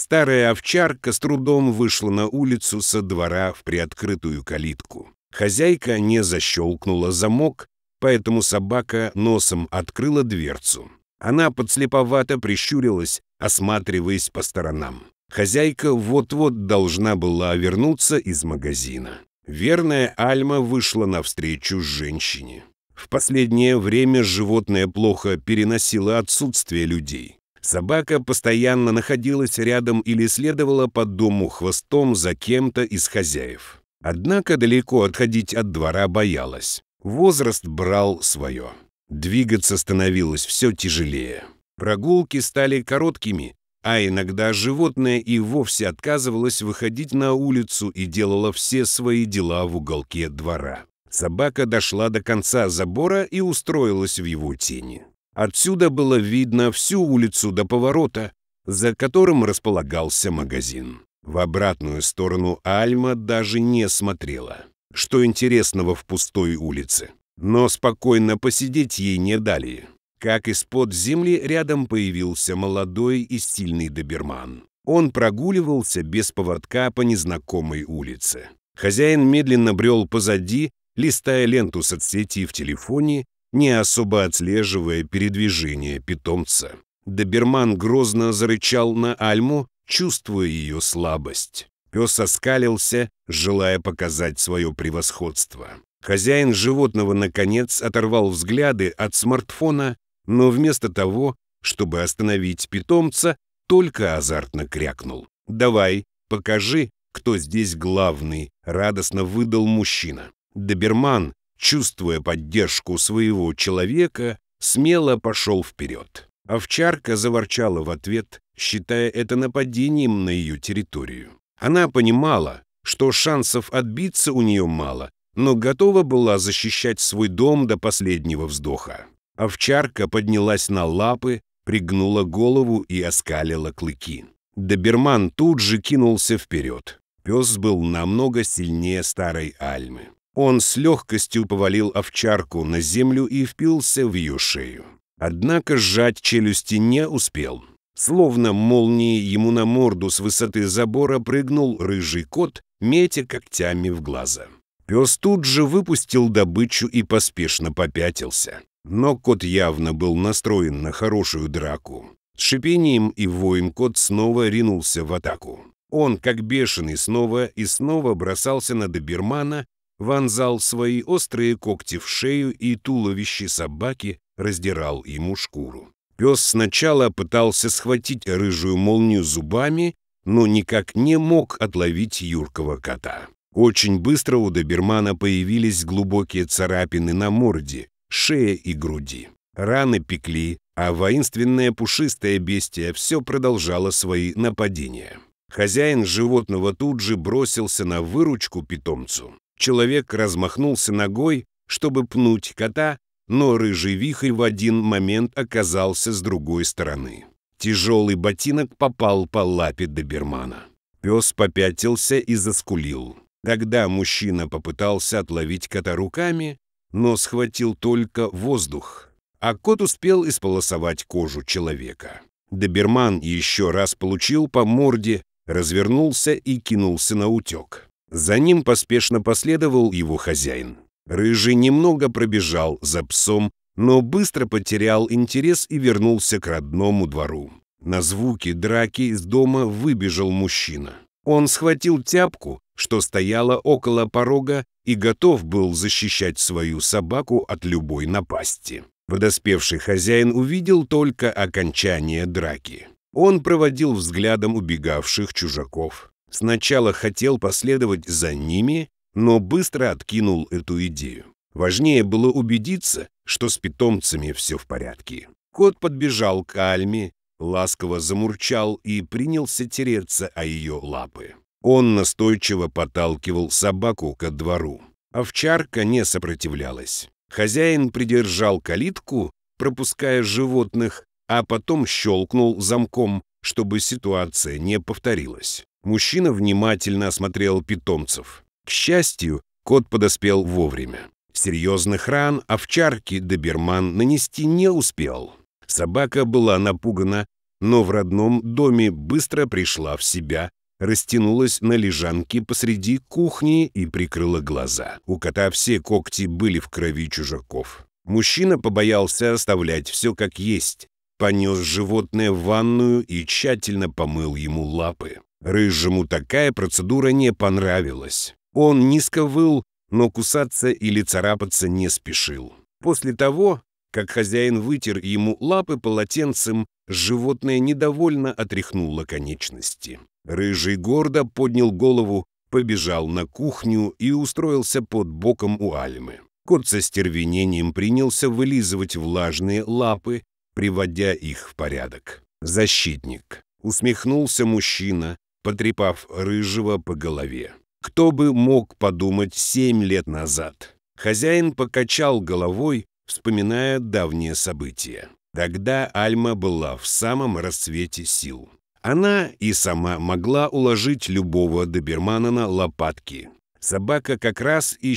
Старая овчарка с трудом вышла на улицу со двора в приоткрытую калитку. Хозяйка не защелкнула замок, поэтому собака носом открыла дверцу. Она подслеповато прищурилась, осматриваясь по сторонам. Хозяйка вот-вот должна была вернуться из магазина. Верная Альма вышла навстречу женщине. В последнее время животное плохо переносило отсутствие людей. Собака постоянно находилась рядом или следовала по дому хвостом за кем-то из хозяев. Однако далеко отходить от двора боялась. Возраст брал свое. Двигаться становилось все тяжелее. Прогулки стали короткими, а иногда животное и вовсе отказывалось выходить на улицу и делало все свои дела в уголке двора. Собака дошла до конца забора и устроилась в его тени. Отсюда было видно всю улицу до поворота, за которым располагался магазин. В обратную сторону Альма даже не смотрела. Что интересного в пустой улице? Но спокойно посидеть ей не дали. Как из-под земли рядом появился молодой и стильный доберман. Он прогуливался без поводка по незнакомой улице. Хозяин медленно брел позади, листая ленту соцсети в телефоне не особо отслеживая передвижение питомца. Доберман грозно зарычал на Альму, чувствуя ее слабость. Пес оскалился, желая показать свое превосходство. Хозяин животного, наконец, оторвал взгляды от смартфона, но вместо того, чтобы остановить питомца, только азартно крякнул. «Давай, покажи, кто здесь главный», — радостно выдал мужчина. Доберман, чувствуя поддержку своего человека, смело пошел вперед. Овчарка заворчала в ответ, считая это нападением на ее территорию. Она понимала, что шансов отбиться у нее мало, но готова была защищать свой дом до последнего вздоха. Овчарка поднялась на лапы, пригнула голову и оскалила клыки. Доберман тут же кинулся вперед. Пес был намного сильнее старой Альмы. Он с легкостью повалил овчарку на землю и впился в ее шею. Однако сжать челюсти не успел. Словно молнией ему на морду с высоты забора прыгнул рыжий кот, метя когтями в глаза. Пес тут же выпустил добычу и поспешно попятился. Но кот явно был настроен на хорошую драку. С шипением и воем кот снова ринулся в атаку. Он, как бешеный, снова и снова бросался на добермана, вонзал свои острые когти в шею и туловище собаки, раздирал ему шкуру. Пес сначала пытался схватить рыжую молнию зубами, но никак не мог отловить юркого кота. Очень быстро у добермана появились глубокие царапины на морде, шее и груди. Раны пекли, а воинственное пушистое бестие все продолжало свои нападения. Хозяин животного тут же бросился на выручку питомцу, Человек размахнулся ногой, чтобы пнуть кота, но рыжий вихрь в один момент оказался с другой стороны. Тяжелый ботинок попал по лапе добермана. Пес попятился и заскулил. Тогда мужчина попытался отловить кота руками, но схватил только воздух, а кот успел исполосовать кожу человека. Доберман еще раз получил по морде, развернулся и кинулся на утек. За ним поспешно последовал его хозяин. Рыжий немного пробежал за псом, но быстро потерял интерес и вернулся к родному двору. На звуки драки из дома выбежал мужчина. Он схватил тяпку, что стояла около порога, и готов был защищать свою собаку от любой напасти. Подоспевший хозяин увидел только окончание драки. Он проводил взглядом убегавших чужаков. Сначала хотел последовать за ними, но быстро откинул эту идею. Важнее было убедиться, что с питомцами все в порядке. Кот подбежал к Альме, ласково замурчал и принялся тереться о ее лапы. Он настойчиво подталкивал собаку ко двору. Овчарка не сопротивлялась. Хозяин придержал калитку, пропуская животных, а потом щелкнул замком, чтобы ситуация не повторилась. Мужчина внимательно осмотрел питомцев. К счастью, кот подоспел вовремя. Серьезных ран овчарки доберман нанести не успел. Собака была напугана, но в родном доме быстро пришла в себя, растянулась на лежанке посреди кухни и прикрыла глаза. У кота все когти были в крови чужаков. Мужчина побоялся оставлять все как есть. Понес животное в ванную и тщательно помыл ему лапы. Рыжему такая процедура не понравилась. Он низко выл, но кусаться или царапаться не спешил. После того, как хозяин вытер ему лапы полотенцем, животное недовольно отряхнуло конечности. Рыжий гордо поднял голову, побежал на кухню и устроился под боком у Альмы. Кот со стервенением принялся вылизывать влажные лапы, приводя их в порядок. «Защитник», — усмехнулся мужчина, потрепав рыжего по голове. Кто бы мог подумать семь лет назад? Хозяин покачал головой, вспоминая давние события. Тогда Альма была в самом расцвете сил. Она и сама могла уложить любого добермана на лопатки. Собака как раз и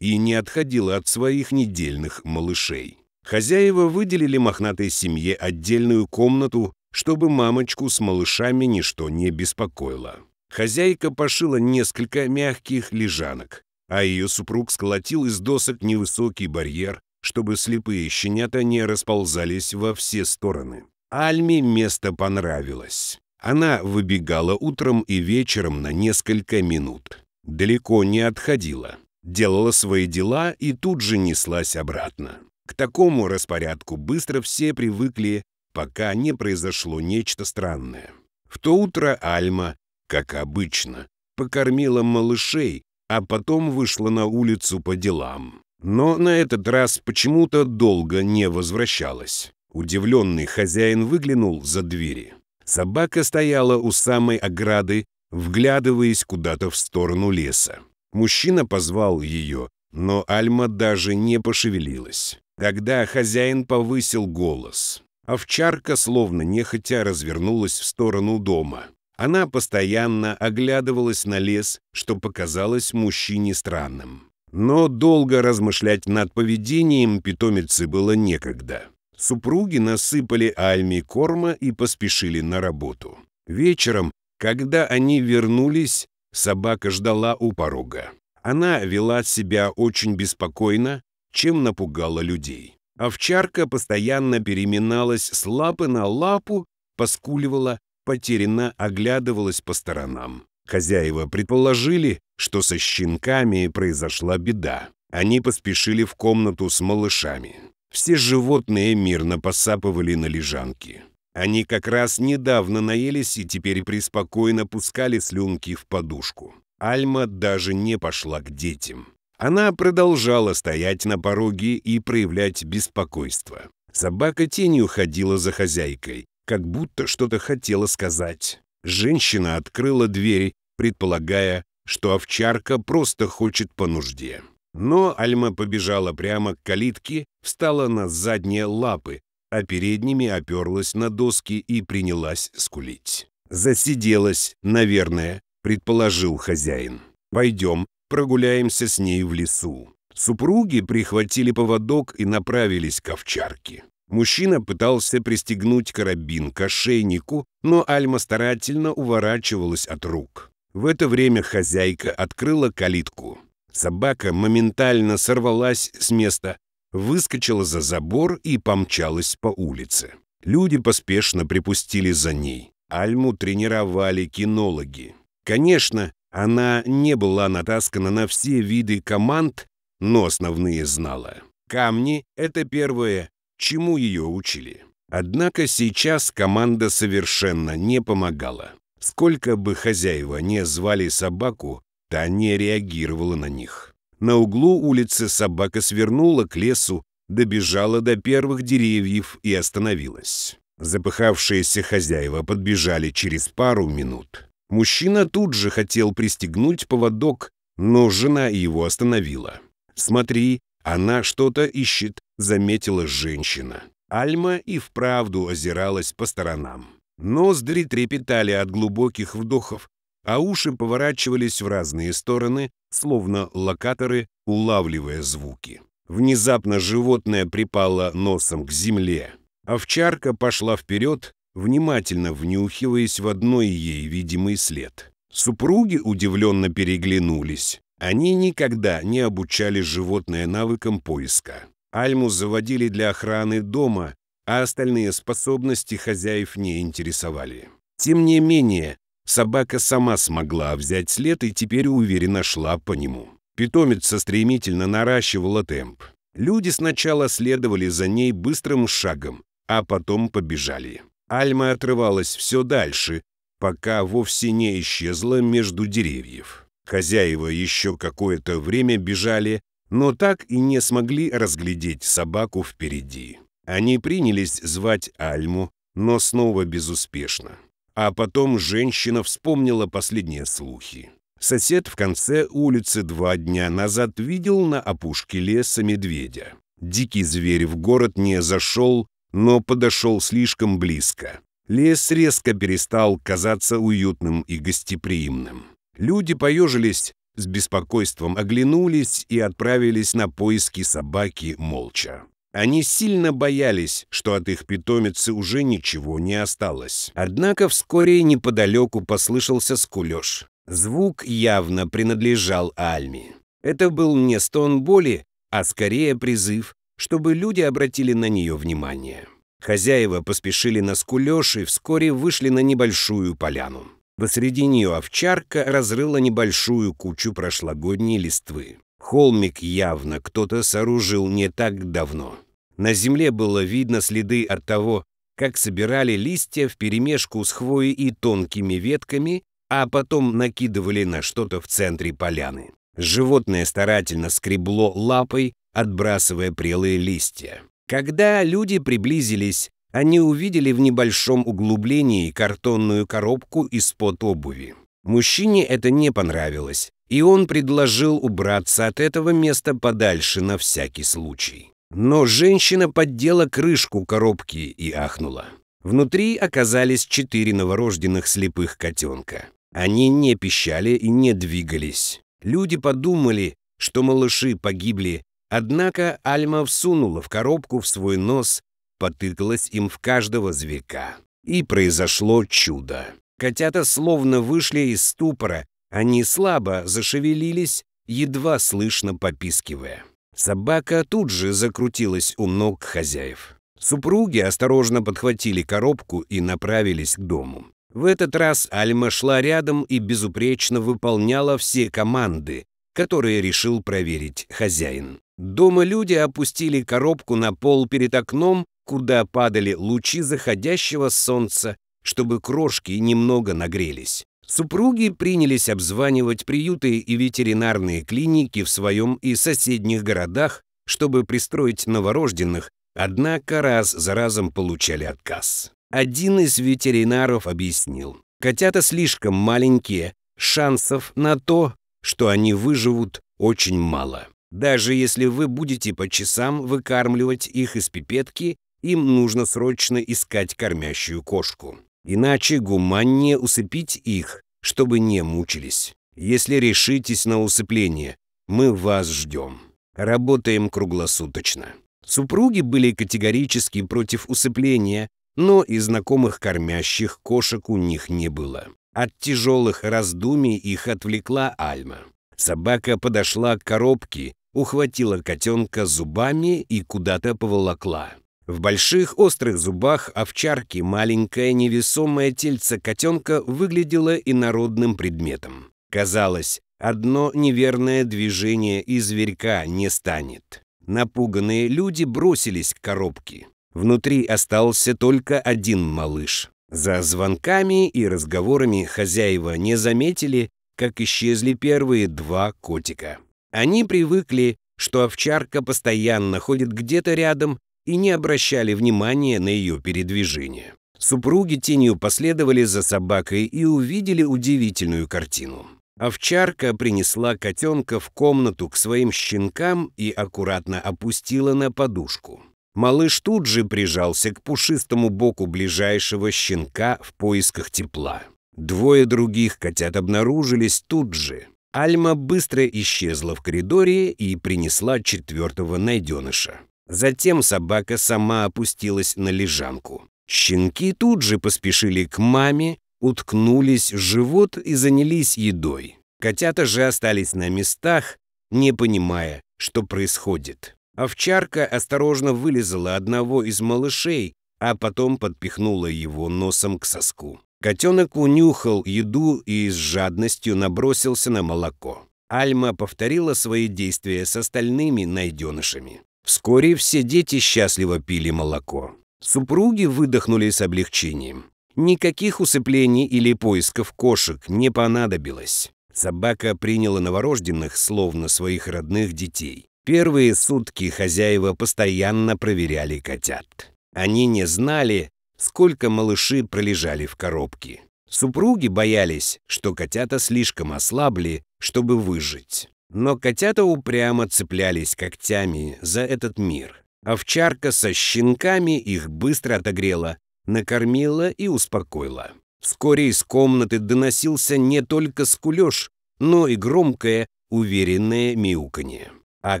и не отходила от своих недельных малышей. Хозяева выделили мохнатой семье отдельную комнату чтобы мамочку с малышами ничто не беспокоило. Хозяйка пошила несколько мягких лежанок, а ее супруг сколотил из досок невысокий барьер, чтобы слепые щенята не расползались во все стороны. Альме место понравилось. Она выбегала утром и вечером на несколько минут. Далеко не отходила. Делала свои дела и тут же неслась обратно. К такому распорядку быстро все привыкли пока не произошло нечто странное. В то утро Альма, как обычно, покормила малышей, а потом вышла на улицу по делам. Но на этот раз почему-то долго не возвращалась. Удивленный хозяин выглянул за двери. Собака стояла у самой ограды, вглядываясь куда-то в сторону леса. Мужчина позвал ее, но Альма даже не пошевелилась. Тогда хозяин повысил голос. Овчарка словно нехотя развернулась в сторону дома. Она постоянно оглядывалась на лес, что показалось мужчине странным. Но долго размышлять над поведением питомицы было некогда. Супруги насыпали альми корма и поспешили на работу. Вечером, когда они вернулись, собака ждала у порога. Она вела себя очень беспокойно, чем напугала людей. Овчарка постоянно переминалась с лапы на лапу, поскуливала, потерянно оглядывалась по сторонам. Хозяева предположили, что со щенками произошла беда. Они поспешили в комнату с малышами. Все животные мирно посапывали на лежанке. Они как раз недавно наелись и теперь преспокойно пускали слюнки в подушку. Альма даже не пошла к детям. Она продолжала стоять на пороге и проявлять беспокойство. Собака тенью ходила за хозяйкой, как будто что-то хотела сказать. Женщина открыла дверь, предполагая, что овчарка просто хочет по нужде. Но Альма побежала прямо к калитке, встала на задние лапы, а передними оперлась на доски и принялась скулить. «Засиделась, наверное», — предположил хозяин. «Пойдем, прогуляемся с ней в лесу». Супруги прихватили поводок и направились к овчарке. Мужчина пытался пристегнуть карабин к ошейнику, но Альма старательно уворачивалась от рук. В это время хозяйка открыла калитку. Собака моментально сорвалась с места, выскочила за забор и помчалась по улице. Люди поспешно припустили за ней. Альму тренировали кинологи. Конечно, она не была натаскана на все виды команд, но основные знала. Камни — это первое, чему ее учили. Однако сейчас команда совершенно не помогала. Сколько бы хозяева не звали собаку, та не реагировала на них. На углу улицы собака свернула к лесу, добежала до первых деревьев и остановилась. Запыхавшиеся хозяева подбежали через пару минут. Мужчина тут же хотел пристегнуть поводок, но жена его остановила. «Смотри, она что-то ищет», — заметила женщина. Альма и вправду озиралась по сторонам. Ноздри трепетали от глубоких вдохов, а уши поворачивались в разные стороны, словно локаторы, улавливая звуки. Внезапно животное припало носом к земле. Овчарка пошла вперед, внимательно внюхиваясь в одной ей видимый след. Супруги удивленно переглянулись. Они никогда не обучали животное навыкам поиска. Альму заводили для охраны дома, а остальные способности хозяев не интересовали. Тем не менее, собака сама смогла взять след и теперь уверенно шла по нему. Питомица стремительно наращивала темп. Люди сначала следовали за ней быстрым шагом, а потом побежали. Альма отрывалась все дальше, пока вовсе не исчезла между деревьев. Хозяева еще какое-то время бежали, но так и не смогли разглядеть собаку впереди. Они принялись звать Альму, но снова безуспешно. А потом женщина вспомнила последние слухи. Сосед в конце улицы два дня назад видел на опушке леса медведя. Дикий зверь в город не зашел, но подошел слишком близко. Лес резко перестал казаться уютным и гостеприимным. Люди поежились, с беспокойством оглянулись и отправились на поиски собаки молча. Они сильно боялись, что от их питомицы уже ничего не осталось. Однако вскоре неподалеку послышался скулеж. Звук явно принадлежал Альме. Это был не стон боли, а скорее призыв чтобы люди обратили на нее внимание. Хозяева поспешили на скулёж и вскоре вышли на небольшую поляну. Посреди нее овчарка разрыла небольшую кучу прошлогодней листвы. Холмик явно кто-то сооружил не так давно. На земле было видно следы от того, как собирали листья вперемешку с хвоей и тонкими ветками, а потом накидывали на что-то в центре поляны. Животное старательно скребло лапой отбрасывая прелые листья. Когда люди приблизились, они увидели в небольшом углублении картонную коробку из-под обуви. Мужчине это не понравилось, и он предложил убраться от этого места подальше на всякий случай. Но женщина поддела крышку коробки и ахнула. Внутри оказались четыре новорожденных слепых котенка. Они не пищали и не двигались. Люди подумали, что малыши погибли Однако Альма всунула в коробку в свой нос, потыкалась им в каждого зверька. И произошло чудо. Котята словно вышли из ступора, они слабо зашевелились, едва слышно попискивая. Собака тут же закрутилась у ног хозяев. Супруги осторожно подхватили коробку и направились к дому. В этот раз Альма шла рядом и безупречно выполняла все команды, которые решил проверить хозяин. Дома люди опустили коробку на пол перед окном, куда падали лучи заходящего солнца, чтобы крошки немного нагрелись. Супруги принялись обзванивать приюты и ветеринарные клиники в своем и соседних городах, чтобы пристроить новорожденных, однако раз за разом получали отказ. Один из ветеринаров объяснил, котята слишком маленькие, шансов на то, что они выживут, очень мало. Даже если вы будете по часам выкармливать их из пипетки, им нужно срочно искать кормящую кошку. Иначе гуманнее усыпить их, чтобы не мучились. Если решитесь на усыпление, мы вас ждем. Работаем круглосуточно. Супруги были категорически против усыпления, но и знакомых кормящих кошек у них не было. От тяжелых раздумий их отвлекла Альма. Собака подошла к коробке ухватила котенка зубами и куда-то поволокла. В больших острых зубах овчарки маленькое невесомое тельце котенка выглядело инородным предметом. Казалось, одно неверное движение и зверька не станет. Напуганные люди бросились к коробке. Внутри остался только один малыш. За звонками и разговорами хозяева не заметили, как исчезли первые два котика. Они привыкли, что овчарка постоянно ходит где-то рядом и не обращали внимания на ее передвижение. Супруги тенью последовали за собакой и увидели удивительную картину. Овчарка принесла котенка в комнату к своим щенкам и аккуратно опустила на подушку. Малыш тут же прижался к пушистому боку ближайшего щенка в поисках тепла. Двое других котят обнаружились тут же. Альма быстро исчезла в коридоре и принесла четвертого найденыша. Затем собака сама опустилась на лежанку. Щенки тут же поспешили к маме, уткнулись в живот и занялись едой. Котята же остались на местах, не понимая, что происходит. Овчарка осторожно вылезала одного из малышей, а потом подпихнула его носом к соску. Котенок унюхал еду и с жадностью набросился на молоко. Альма повторила свои действия с остальными найденышами. Вскоре все дети счастливо пили молоко. Супруги выдохнули с облегчением. Никаких усыплений или поисков кошек не понадобилось. Собака приняла новорожденных словно своих родных детей. Первые сутки хозяева постоянно проверяли котят. Они не знали, сколько малыши пролежали в коробке. Супруги боялись, что котята слишком ослабли, чтобы выжить. Но котята упрямо цеплялись когтями за этот мир. Овчарка со щенками их быстро отогрела, накормила и успокоила. Вскоре из комнаты доносился не только скулёж, но и громкое, уверенное мяуканье. А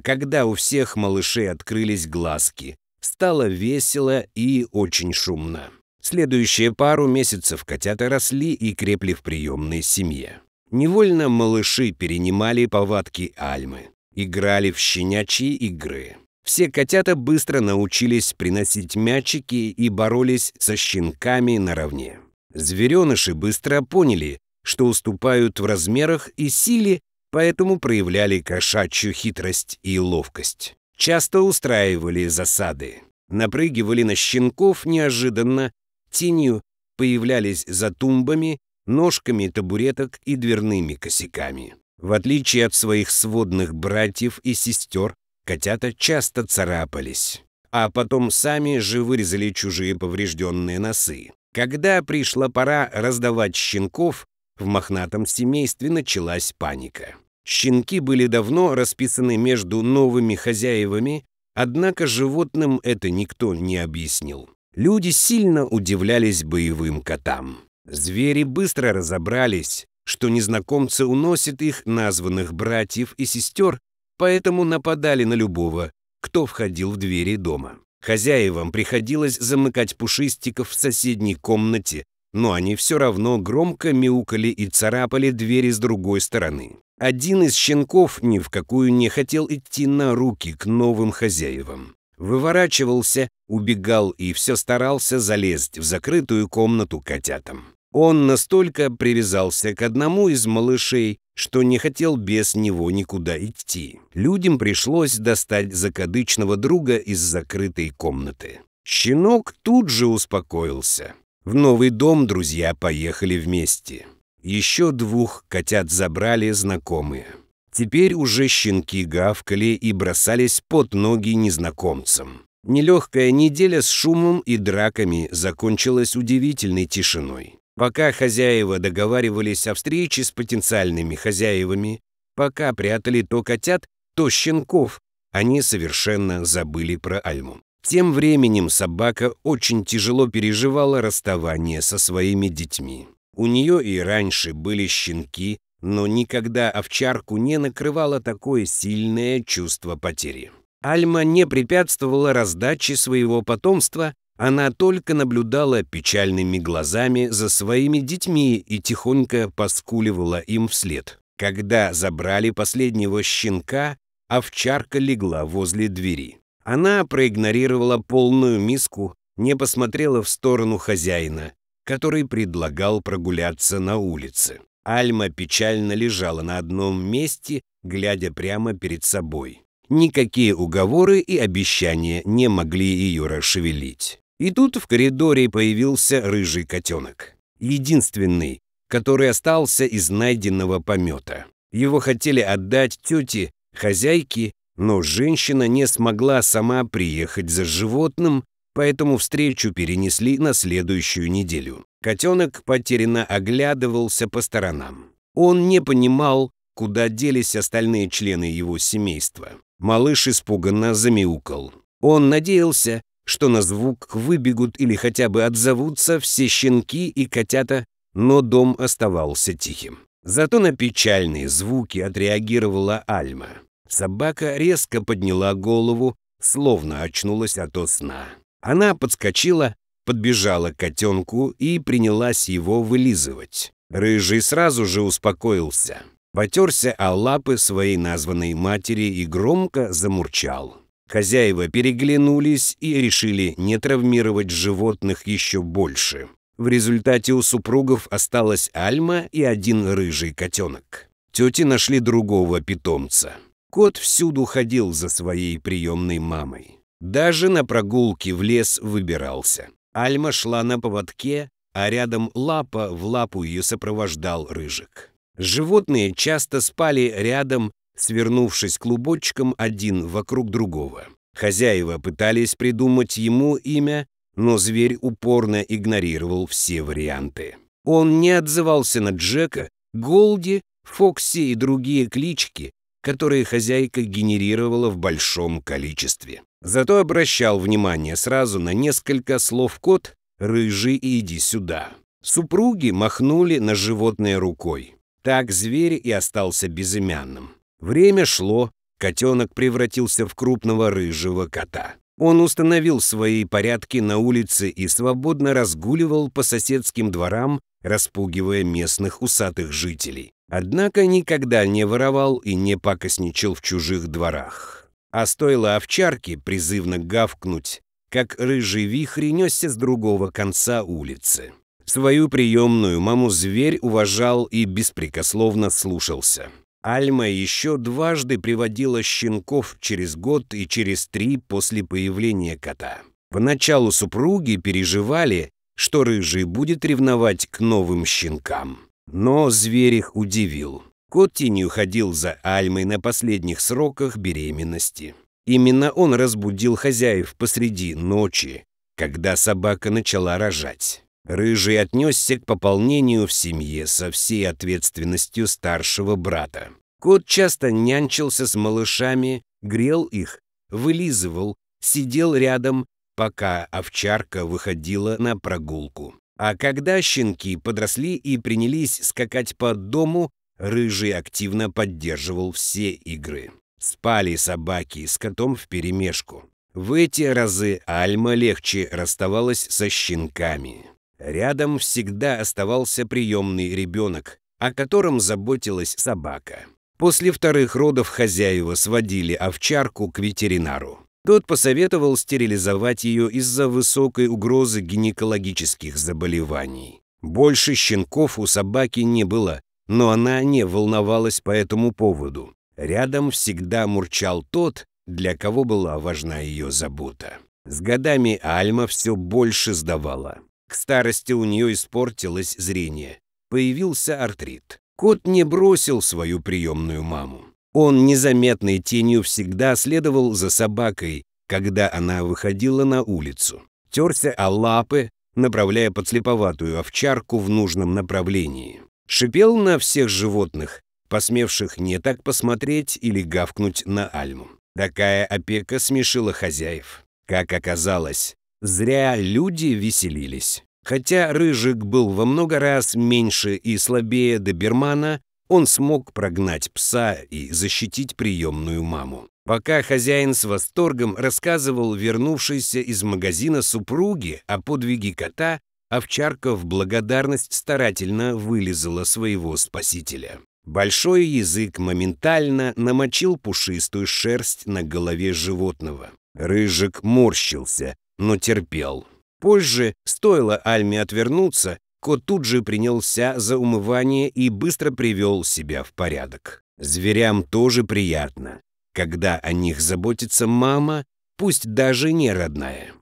когда у всех малышей открылись глазки Стало весело и очень шумно. Следующие пару месяцев котята росли и крепли в приемной семье. Невольно малыши перенимали повадки Альмы, играли в щенячьи игры. Все котята быстро научились приносить мячики и боролись со щенками наравне. Звереныши быстро поняли, что уступают в размерах и силе, поэтому проявляли кошачью хитрость и ловкость часто устраивали засады, напрыгивали на щенков неожиданно, тенью появлялись за тумбами, ножками табуреток и дверными косяками. В отличие от своих сводных братьев и сестер, котята часто царапались, а потом сами же вырезали чужие поврежденные носы. Когда пришла пора раздавать щенков, в мохнатом семействе началась паника. Щенки были давно расписаны между новыми хозяевами, однако животным это никто не объяснил. Люди сильно удивлялись боевым котам. Звери быстро разобрались, что незнакомцы уносят их названных братьев и сестер, поэтому нападали на любого, кто входил в двери дома. Хозяевам приходилось замыкать пушистиков в соседней комнате, но они все равно громко мяукали и царапали двери с другой стороны. Один из щенков ни в какую не хотел идти на руки к новым хозяевам. Выворачивался, убегал и все старался залезть в закрытую комнату котятам. Он настолько привязался к одному из малышей, что не хотел без него никуда идти. Людям пришлось достать закадычного друга из закрытой комнаты. Щенок тут же успокоился. В новый дом друзья поехали вместе. Еще двух котят забрали знакомые. Теперь уже щенки гавкали и бросались под ноги незнакомцам. Нелегкая неделя с шумом и драками закончилась удивительной тишиной. Пока хозяева договаривались о встрече с потенциальными хозяевами, пока прятали то котят, то щенков, они совершенно забыли про Альму. Тем временем собака очень тяжело переживала расставание со своими детьми. У нее и раньше были щенки, но никогда овчарку не накрывало такое сильное чувство потери. Альма не препятствовала раздаче своего потомства, она только наблюдала печальными глазами за своими детьми и тихонько поскуливала им вслед. Когда забрали последнего щенка, овчарка легла возле двери. Она проигнорировала полную миску, не посмотрела в сторону хозяина, который предлагал прогуляться на улице. Альма печально лежала на одном месте, глядя прямо перед собой. Никакие уговоры и обещания не могли ее расшевелить. И тут в коридоре появился рыжий котенок. Единственный, который остался из найденного помета. Его хотели отдать тете, хозяйке, но женщина не смогла сама приехать за животным, поэтому встречу перенесли на следующую неделю. Котенок потерянно оглядывался по сторонам. Он не понимал, куда делись остальные члены его семейства. Малыш испуганно замяукал. Он надеялся, что на звук выбегут или хотя бы отзовутся все щенки и котята, но дом оставался тихим. Зато на печальные звуки отреагировала Альма. Собака резко подняла голову, словно очнулась от сна. Она подскочила, подбежала к котенку и принялась его вылизывать. Рыжий сразу же успокоился, потерся о лапы своей названной матери и громко замурчал. Хозяева переглянулись и решили не травмировать животных еще больше. В результате у супругов осталась Альма и один рыжий котенок. Тети нашли другого питомца. Кот всюду ходил за своей приемной мамой. Даже на прогулке в лес выбирался. Альма шла на поводке, а рядом лапа в лапу ее сопровождал рыжик. Животные часто спали рядом, свернувшись клубочком один вокруг другого. Хозяева пытались придумать ему имя, но зверь упорно игнорировал все варианты. Он не отзывался на Джека, Голди, Фокси и другие клички, которые хозяйка генерировала в большом количестве. Зато обращал внимание сразу на несколько слов кот «Рыжий, иди сюда». Супруги махнули на животное рукой. Так зверь и остался безымянным. Время шло, котенок превратился в крупного рыжего кота. Он установил свои порядки на улице и свободно разгуливал по соседским дворам, распугивая местных усатых жителей. Однако никогда не воровал и не пакостничал в чужих дворах. А стоило овчарке призывно гавкнуть, как рыжий вихрь несся с другого конца улицы. Свою приемную маму-зверь уважал и беспрекословно слушался. Альма еще дважды приводила щенков через год и через три после появления кота. Поначалу супруги переживали, что рыжий будет ревновать к новым щенкам. Но зверь их удивил. Котти не уходил за Альмой на последних сроках беременности. Именно он разбудил хозяев посреди ночи, когда собака начала рожать. Рыжий отнесся к пополнению в семье со всей ответственностью старшего брата. Кот часто нянчился с малышами, грел их, вылизывал, сидел рядом, пока овчарка выходила на прогулку. А когда щенки подросли и принялись скакать по дому, Рыжий активно поддерживал все игры. Спали собаки с котом вперемешку. В эти разы Альма легче расставалась со щенками. Рядом всегда оставался приемный ребенок, о котором заботилась собака. После вторых родов хозяева сводили овчарку к ветеринару. Тот посоветовал стерилизовать ее из-за высокой угрозы гинекологических заболеваний. Больше щенков у собаки не было, но она не волновалась по этому поводу. Рядом всегда мурчал тот, для кого была важна ее забота. С годами Альма все больше сдавала. К старости у нее испортилось зрение. Появился артрит. Кот не бросил свою приемную маму. Он незаметной тенью всегда следовал за собакой, когда она выходила на улицу. Терся о лапы, направляя подслеповатую овчарку в нужном направлении. Шипел на всех животных, посмевших не так посмотреть или гавкнуть на Альму. Такая опека смешила хозяев. Как оказалось, зря люди веселились. Хотя Рыжик был во много раз меньше и слабее добермана, он смог прогнать пса и защитить приемную маму. Пока хозяин с восторгом рассказывал вернувшейся из магазина супруге о подвиге кота, овчарка в благодарность старательно вылизала своего спасителя. Большой язык моментально намочил пушистую шерсть на голове животного. Рыжик морщился, но терпел. Позже, стоило Альме отвернуться, кот тут же принялся за умывание и быстро привел себя в порядок. Зверям тоже приятно, когда о них заботится мама, пусть даже не родная.